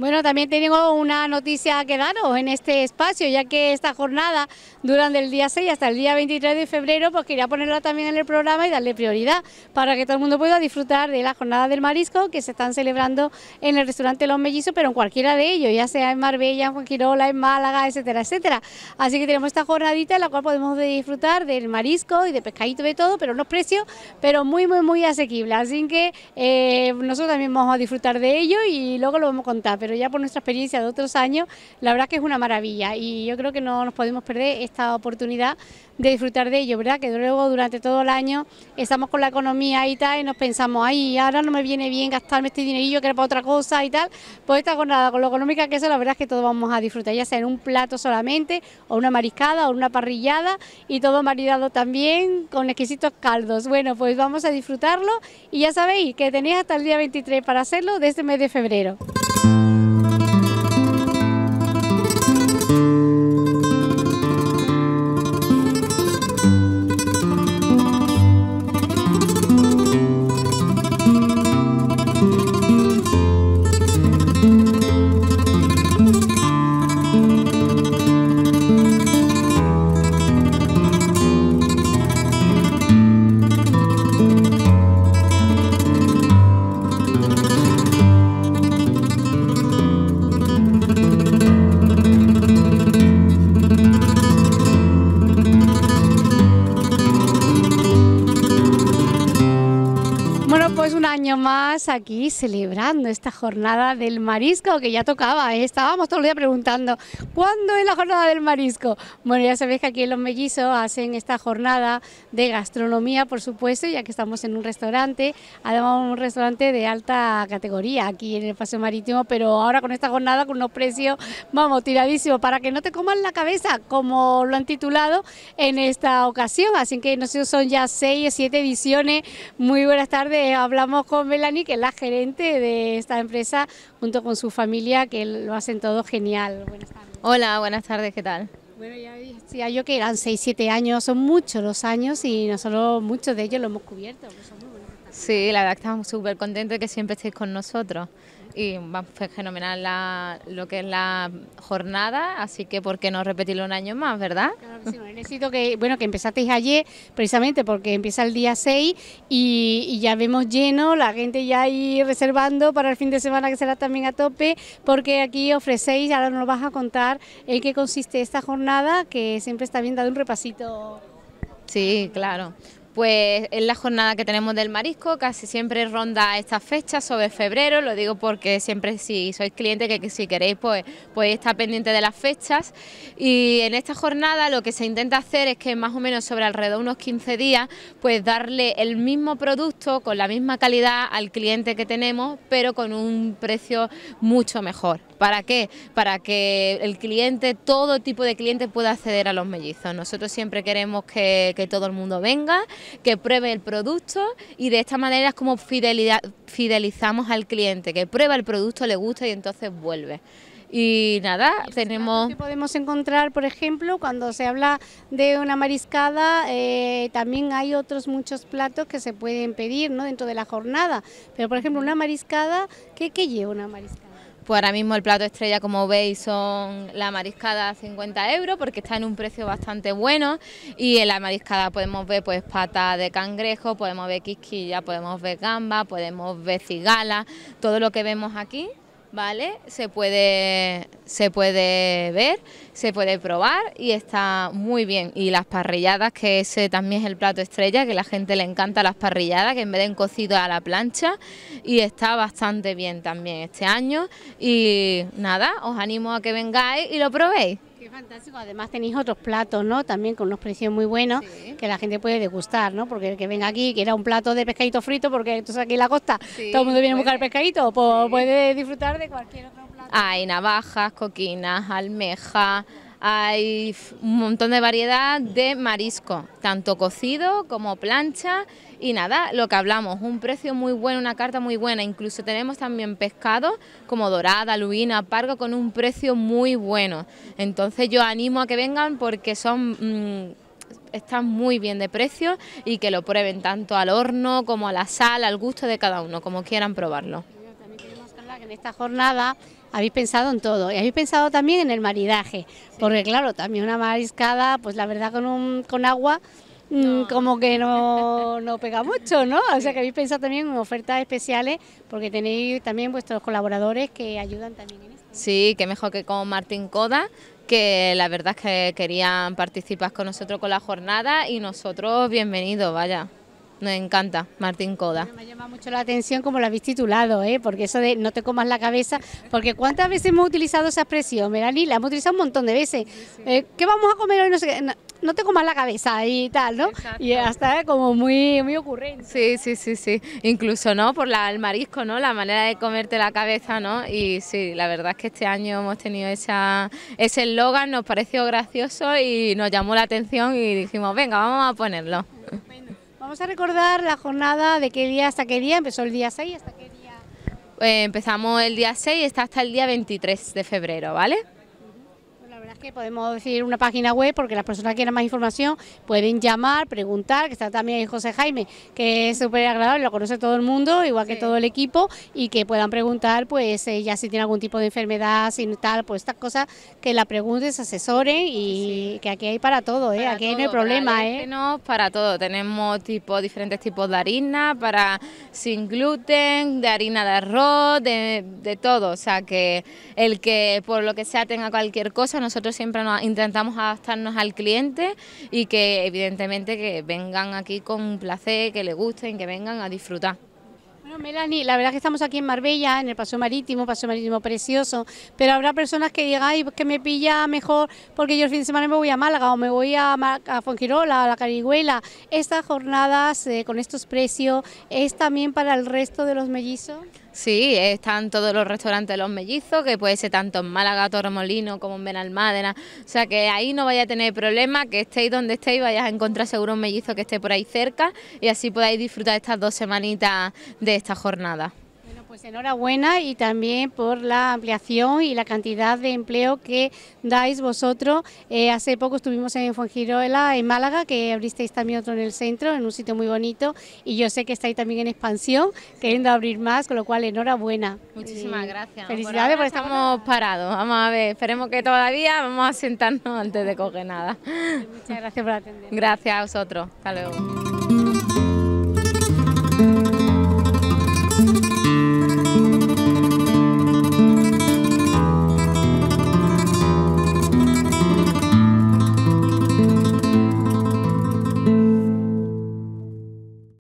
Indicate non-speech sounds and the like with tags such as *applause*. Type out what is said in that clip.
Bueno, también tengo una noticia que daros en este espacio, ya que esta jornada durante del día 6 hasta el día 23 de febrero, pues quería ponerla también en el programa y darle prioridad para que todo el mundo pueda disfrutar de la jornada del marisco que se están celebrando en el restaurante Los Mellizos, pero en cualquiera de ellos, ya sea en Marbella, en Juanquirola, en Málaga, etcétera, etcétera. Así que tenemos esta jornadita en la cual podemos disfrutar del marisco y de pescadito de todo, pero unos precios, pero muy, muy, muy asequibles. Así que eh, nosotros también vamos a disfrutar de ello y luego lo vamos a contar pero ya por nuestra experiencia de otros años, la verdad que es una maravilla y yo creo que no nos podemos perder esta oportunidad de disfrutar de ello, ¿verdad? Que luego durante todo el año estamos con la economía y tal y nos pensamos, ay, ahora no me viene bien gastarme este dinerillo que era para otra cosa y tal, pues esta jornada con lo económica que eso la verdad es que todos vamos a disfrutar, ya sea en un plato solamente o una mariscada o una parrillada y todo maridado también con exquisitos caldos. Bueno, pues vamos a disfrutarlo y ya sabéis que tenéis hasta el día 23 para hacerlo de este mes de febrero. Música más aquí celebrando esta jornada del marisco que ya tocaba. ¿eh? Estábamos todo el día preguntando, ¿cuándo es la jornada del marisco? Bueno, ya sabéis que aquí en Los Mellizos hacen esta jornada de gastronomía, por supuesto, ya que estamos en un restaurante, además un restaurante de alta categoría aquí en el Paseo Marítimo, pero ahora con esta jornada con unos precios, vamos, tiradísimos, para que no te coman la cabeza, como lo han titulado en esta ocasión. Así que no sé, son ya seis o siete ediciones. Muy buenas tardes, hablamos con Melanie, que es la gerente de esta empresa, junto con su familia, que lo hacen todo genial. Hola, buenas tardes, ¿qué tal? Bueno, ya decía yo que eran 6, 7 años, son muchos los años y nosotros muchos de ellos lo hemos cubierto. Pues Sí, la verdad que estamos súper contentos de que siempre estéis con nosotros. Y fue fenomenal la, lo que es la jornada, así que ¿por qué no repetirlo un año más, verdad? Claro sí, necesito que, bueno, que empezasteis ayer, precisamente porque empieza el día 6 y, ya vemos lleno, la gente ya ahí reservando para el fin de semana que será también a tope, porque aquí ofrecéis, ahora nos vas a contar en qué consiste esta jornada, que siempre está bien dado un repasito. Sí, claro. Pues es la jornada que tenemos del marisco, casi siempre ronda esta fecha sobre febrero, lo digo porque siempre si sois cliente, que, si queréis pues pues está pendiente de las fechas y en esta jornada lo que se intenta hacer es que más o menos sobre alrededor de unos 15 días pues darle el mismo producto con la misma calidad al cliente que tenemos pero con un precio mucho mejor. ¿Para qué? Para que el cliente, todo tipo de cliente pueda acceder a los mellizos. Nosotros siempre queremos que, que todo el mundo venga que pruebe el producto y de esta manera es como fidelizamos al cliente, que prueba el producto, le gusta y entonces vuelve. Y nada, tenemos... podemos encontrar, por ejemplo, cuando se habla de una mariscada, eh, también hay otros muchos platos que se pueden pedir ¿no? dentro de la jornada. Pero, por ejemplo, una mariscada, ¿qué, qué lleva una mariscada? Pues ahora mismo el plato estrella, como veis, son la mariscada a 50 euros porque está en un precio bastante bueno y en la mariscada podemos ver pues pata de cangrejo, podemos ver quisquilla, podemos ver gamba, podemos ver cigala, todo lo que vemos aquí ¿vale? Se puede, se puede ver, se puede probar y está muy bien. Y las parrilladas, que ese también es el plato estrella, que la gente le encanta las parrilladas, que en vez de en cocido a la plancha, y está bastante bien también este año. Y nada, os animo a que vengáis y lo probéis fantástico. Además tenéis otros platos, ¿no? También con unos precios muy buenos que la gente puede degustar, ¿no? Porque el que venga aquí quiera un plato de pescadito frito, porque entonces aquí en la costa todo el mundo viene a pues. buscar pescadito, pues puede disfrutar de cualquier otro plato. Hay navajas, coquinas, almejas hay un montón de variedad de marisco, tanto cocido como plancha y nada, lo que hablamos, un precio muy bueno, una carta muy buena, incluso tenemos también pescado como dorada, aluina, pargo con un precio muy bueno. Entonces yo animo a que vengan porque son mm, están muy bien de precio y que lo prueben tanto al horno como a la sal, al gusto de cada uno, como quieran probarlo en esta jornada habéis pensado en todo y habéis pensado también en el maridaje, porque claro, también una mariscada, pues la verdad con, un, con agua mm, como que no, *laughs* no, pega mucho, ¿no? O sea que habéis pensado también en ofertas especiales porque tenéis también vuestros colaboradores que ayudan también en esto. Sí, que mejor que con Martín Coda, que la verdad es que querían participar con nosotros con la jornada y nosotros bienvenidos, vaya. Nos encanta Martín Coda. me llama mucho la atención como lo habéis titulado, ¿eh? porque eso de no te comas la cabeza, porque cuántas veces hemos utilizado esa expresión, Melanie, la hemos utilizado un montón de veces. Eh, ¿Qué vamos a comer hoy? No, sé, no, te comas la cabeza y tal, ¿no? Y hasta ¿eh? como muy, muy ocurrente. Sí, sí, sí, sí. Incluso, ¿no? Por el marisco, ¿no? La manera de comerte la cabeza, ¿no? Y sí, la verdad es que este año hemos tenido esa, ese eslogan, nos pareció gracioso y nos llamó la atención y dijimos, venga, vamos a ponerlo. Vamos a recordar la jornada de qué día hasta qué día, empezó el día 6, hasta qué día. Eh, empezamos el día 6 y está hasta el día 23 de febrero, ¿vale? que podemos decir una página web porque las personas que quieran más información pueden llamar, preguntar, que está también José Jaime, que es súper agradable, lo conoce todo el mundo, igual que todo el equipo, y que puedan preguntar, pues eh, ya si tiene algún tipo de enfermedad, si tal, pues estas cosas, que la pregunten, se asesoren y que aquí hay para todo, eh, aquí no hay problema. Para eh. para todo, tenemos tipo, diferentes tipos de harina, para sin gluten, de harina de arroz, de todo, o sea que el que por lo que sea tenga cualquier cosa, nosotros siempre intentamos adaptarnos al cliente y que evidentemente que vengan aquí con placer, que le gusten, que vengan a disfrutar. Bueno, Melanie, la verdad que estamos aquí en Marbella, en el Paseo Marítimo, Paseo Marítimo precioso, pero habrá personas que digan, ay, pues que me pilla mejor porque yo el fin de semana me voy a Málaga o me voy a, a a la carihuela ¿Estas jornadas eh, con estos precios es también para el resto de los mellizos? Sí, están todos los restaurantes de los mellizos, que puede ser tanto en Málaga, Torremolino como en Benalmádena. O sea que ahí no vaya a tener problema, que estéis donde estéis, vayáis a encontrar seguro un mellizo que esté por ahí cerca y así podáis disfrutar estas dos semanitas de esta jornada. Pues enhorabuena y también por la ampliación y la cantidad de empleo que dais vosotros. Eh, hace poco estuvimos en Fuengirola, en Málaga, que abristeis también otro en el centro, en un sitio muy bonito. Y yo sé que estáis también en expansión, queriendo abrir más, con lo cual enhorabuena. Muchísimas gracias. Felicidades porque estamos parados. Vamos a ver, esperemos que todavía vamos a sentarnos antes de coger nada. Muchas gracias por atender. Gracias a vosotros. Hasta luego.